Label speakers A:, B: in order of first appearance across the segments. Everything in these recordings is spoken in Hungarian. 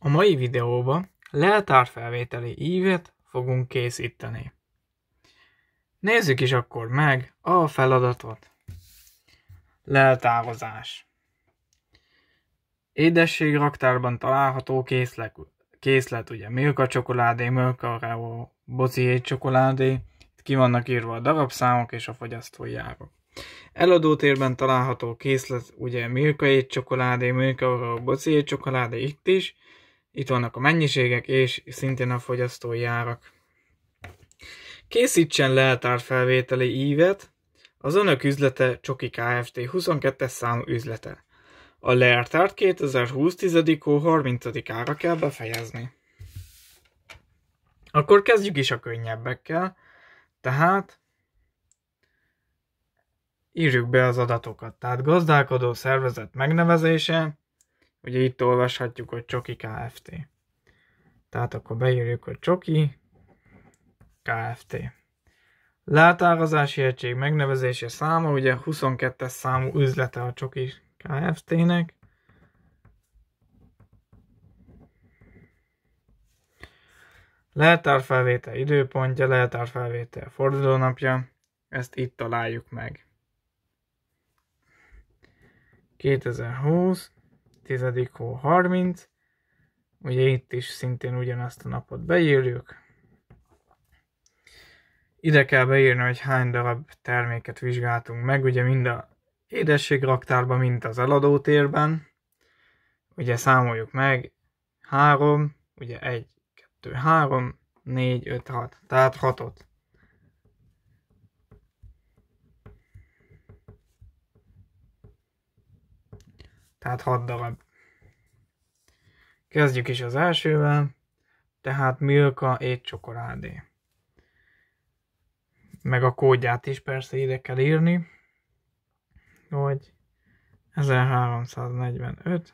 A: A mai videóban leltárfelvételi ívet fogunk készíteni. Nézzük is akkor meg a feladatot. Leltávozás. Édesség raktárban található készlet, készlet ugye milka csokoládé, milka reó, boci csokoládé, itt ki vannak írva a darabszámok és a fogyasztói árok. Eladótérben található készlet, ugye milka csokoládé, milka reó, boci csokoládé itt is, itt vannak a mennyiségek és szintén a fogyasztói árak. Készítsen felvételi ívet, az önök üzlete Csoki Kft. 22 számú üzlete. A leltárt 2020 10 hó 30-ára kell befejezni. Akkor kezdjük is a könnyebbekkel. Tehát írjuk be az adatokat. Tehát gazdálkodó szervezet megnevezése, Ugye itt olvashatjuk, hogy Csoki Kft. Tehát akkor beírjuk, hogy Csoki Kft. Látárazási egység megnevezése száma, ugye 22-es számú üzlete a Csoki Kft-nek. Leltárfelvétel időpontja, leltárfelvétel fordulónapja, ezt itt találjuk meg. 2020 tizedik hó 30, ugye itt is szintén ugyanazt a napot beírjuk. Ide kell beírni, hogy hány darab terméket vizsgáltunk meg, ugye mind a édességraktárban, mint az eladótérben. Ugye számoljuk meg, 3, ugye 1, 2, 3, 4, 5, 6, tehát 6-ot. tehát 6 darab. Kezdjük is az elsővel, tehát Milka egy csokoládé. Meg a kódját is persze ide kell írni, hogy 1345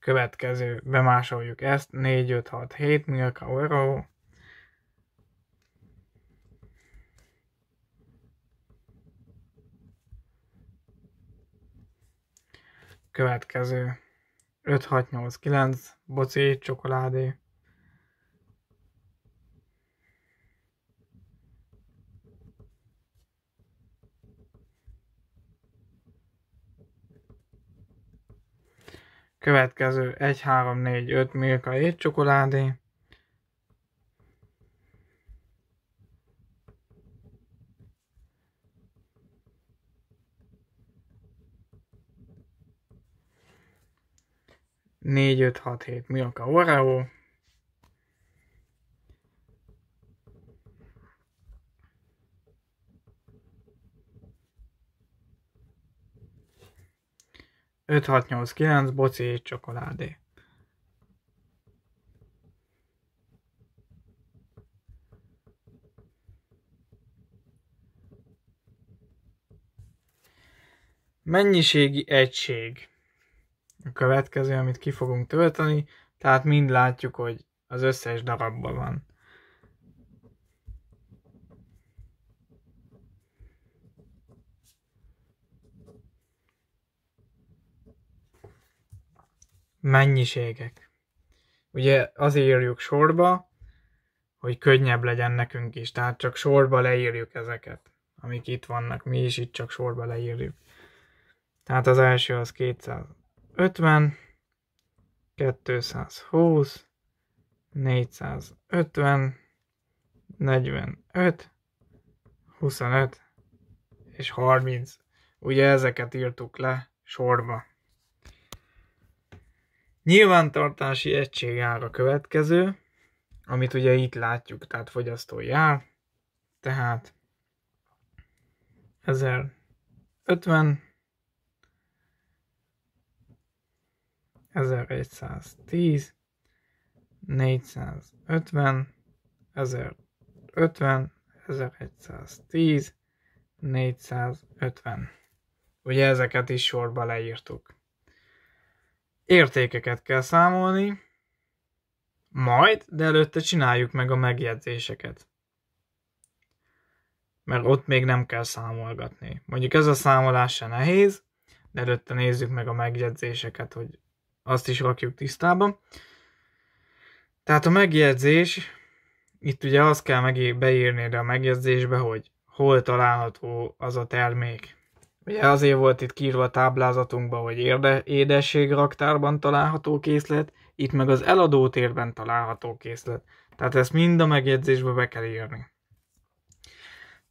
A: következő, bemásoljuk ezt, 4, 5, 6, 7 Milka Euro, következő 5, 6, 8, 9, boci, csokoládé. Következő 1, 3, 4, 5, milka, étcsokoládé. csokoládé. 4, 5, 6, 7 mi Milka Oreo. Öt, hat, nyolc, kilenc, boci, csokoládé. Mennyiségi egység a következő, amit ki fogunk tölteni, tehát mind látjuk, hogy az összes darabban van. Mennyiségek. Ugye azért írjuk sorba, hogy könnyebb legyen nekünk is, tehát csak sorba leírjuk ezeket, amik itt vannak, mi is itt csak sorba leírjuk. Tehát az első az 200, 50, 220, 450, 45, 25 és 30. Ugye ezeket írtuk le sorba. Nyilvántartási egység ára következő, amit ugye itt látjuk, tehát fogyasztói ár, tehát 1050, 1110, 450, 1050, 1110, 450. Ugye ezeket is sorba leírtuk. Értékeket kell számolni, majd, de előtte csináljuk meg a megjegyzéseket. Mert ott még nem kell számolgatni. Mondjuk ez a számolás se nehéz, de előtte nézzük meg a megjegyzéseket, hogy azt is rakjuk tisztába. Tehát a megjegyzés, itt ugye azt kell meg beírni ide a megjegyzésbe, hogy hol található az a termék. Ugye azért volt itt kírva a táblázatunkban, hogy érde, édességraktárban található készlet, itt meg az eladó térben található készlet. Tehát ezt mind a megjegyzésbe be kell írni.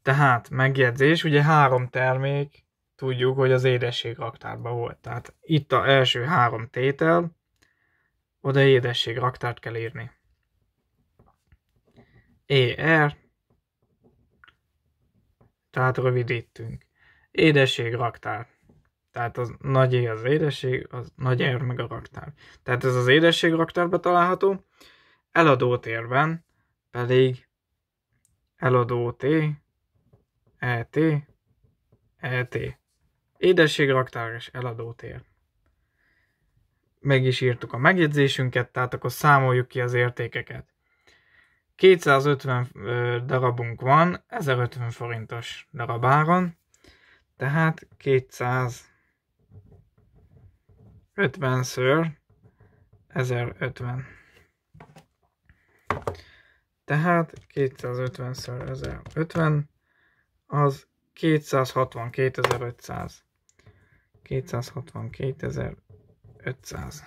A: Tehát megjegyzés, ugye három termék tudjuk, hogy az édesség raktárban volt. Tehát itt a első három tétel, oda édesség raktárt kell írni. ER, tehát rövidítünk. Édesség raktár. Tehát az nagy é e az édesség, az nagy R meg a raktár. Tehát ez az édesség raktárba található. Eladótérben pedig eladó T, ET, ET. Édesség raktár és eladótér. Meg is írtuk a megjegyzésünket, tehát akkor számoljuk ki az értékeket. 250 darabunk van, 1050 forintos darabáron, tehát 250 ször 1050. Tehát 250 ször 1050 az 262.500. 262.500.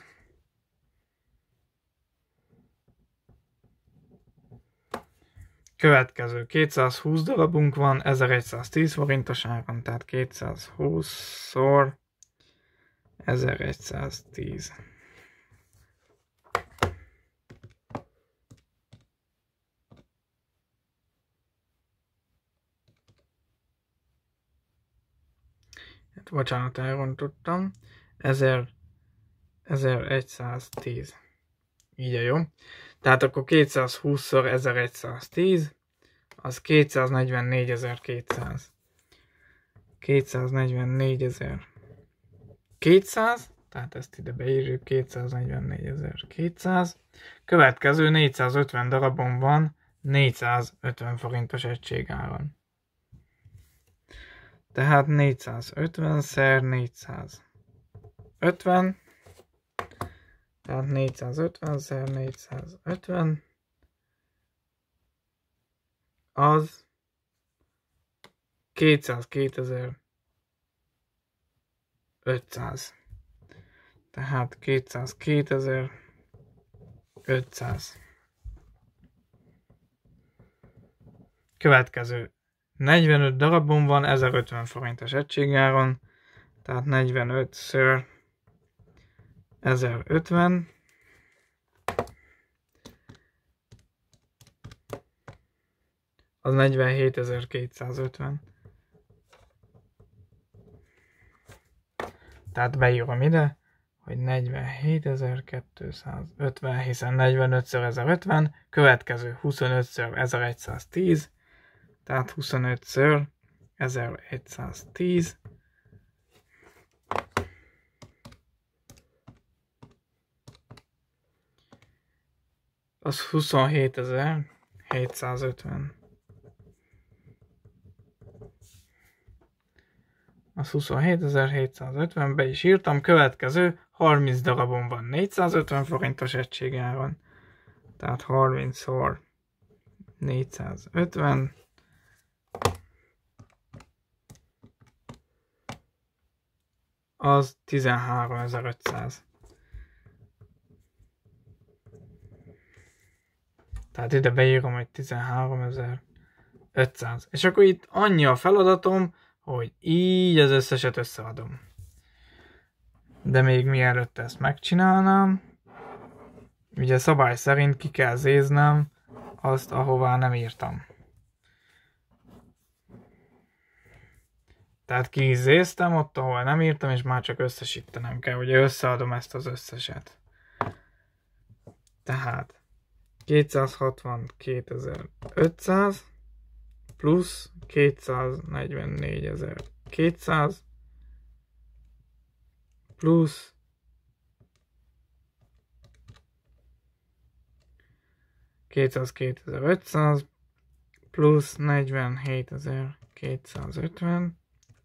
A: Következő 220 darabunk van, 1110 forintos áron, tehát 220 szor 1110. bocsánat, elrontottam, 1110. Így a jó. Tehát akkor 220 x 1110, az 244.200. 244.200, tehát ezt ide beírjuk, 244.200. Következő 450 darabon van 450 forintos egységáron. Tehát 450-szer 450. Tehát 450-szer 450. Az 200 Tehát 200 500. Következő 45 darabom van 1050 forintos egységáron, tehát 45 ször 1050. Az 47250. Tehát beírom ide, hogy 47250, hiszen 45 x 1050, következő 25 x 1110, tehát 25-ször 1110, az 27750. Az 27750, be is írtam, következő 30 darabon van 450 forintos van tehát 30-szor 450, az 13500. Tehát ide beírom, hogy 13500. És akkor itt annyi a feladatom, hogy így az összeset összeadom. De még mielőtt ezt megcsinálnám, ugye szabály szerint ki kell zéznem azt, ahová nem írtam. Tehát kiizéztem ott, ahol nem írtam, és már csak összesítenem kell. Ugye összeadom ezt az összeset. Tehát 262.500 plusz 244.200 plusz 202.500 plusz 47.250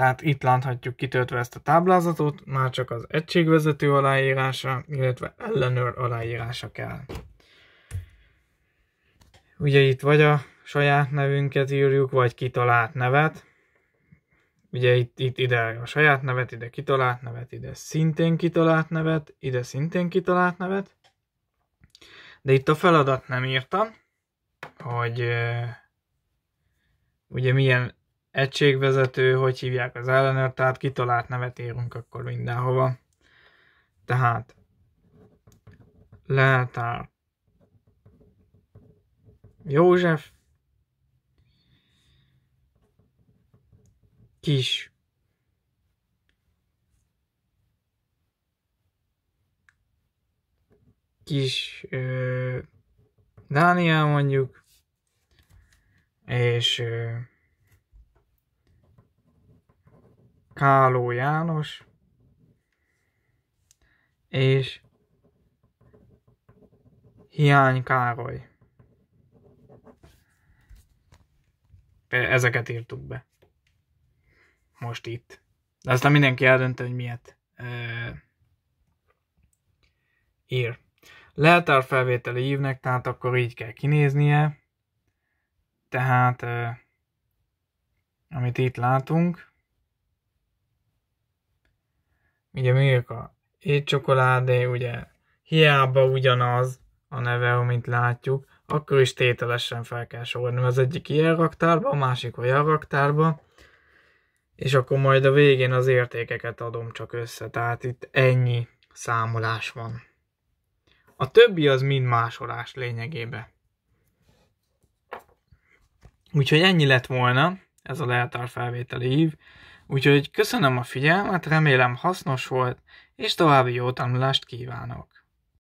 A: Tehát itt láthatjuk kitöltve ezt a táblázatot, már csak az egységvezető aláírása, illetve ellenőr aláírása kell. Ugye itt vagy a saját nevünket írjuk, vagy kitalált nevet. Ugye itt, itt ide a saját nevet, ide kitalált nevet, ide szintén kitalált nevet, ide szintén kitalált nevet. De itt a feladat nem írtam, hogy ugye milyen egységvezető, hogy hívják az ellenőr, tehát kitalált nevet írunk akkor mindenhova. Tehát leltár József Kis Kis ö, Dániel mondjuk és ö, Káló János, és Hiány Károly. Ezeket írtuk be. Most itt. De aztán mindenki eldönt, hogy miért uh, ír. felvételi ívnek, tehát akkor így kell kinéznie. Tehát, uh, amit itt látunk, ugye még a étcsokoládé, ugye hiába ugyanaz a neve, amit látjuk, akkor is tételesen fel kell sorolni. Az egyik ilyen raktárba, a másik olyan raktárba, és akkor majd a végén az értékeket adom csak össze. Tehát itt ennyi számolás van. A többi az mind másolás lényegébe. Úgyhogy ennyi lett volna ez a felvételi ív. Úgyhogy köszönöm a figyelmet, remélem hasznos volt, és további jó tanulást kívánok!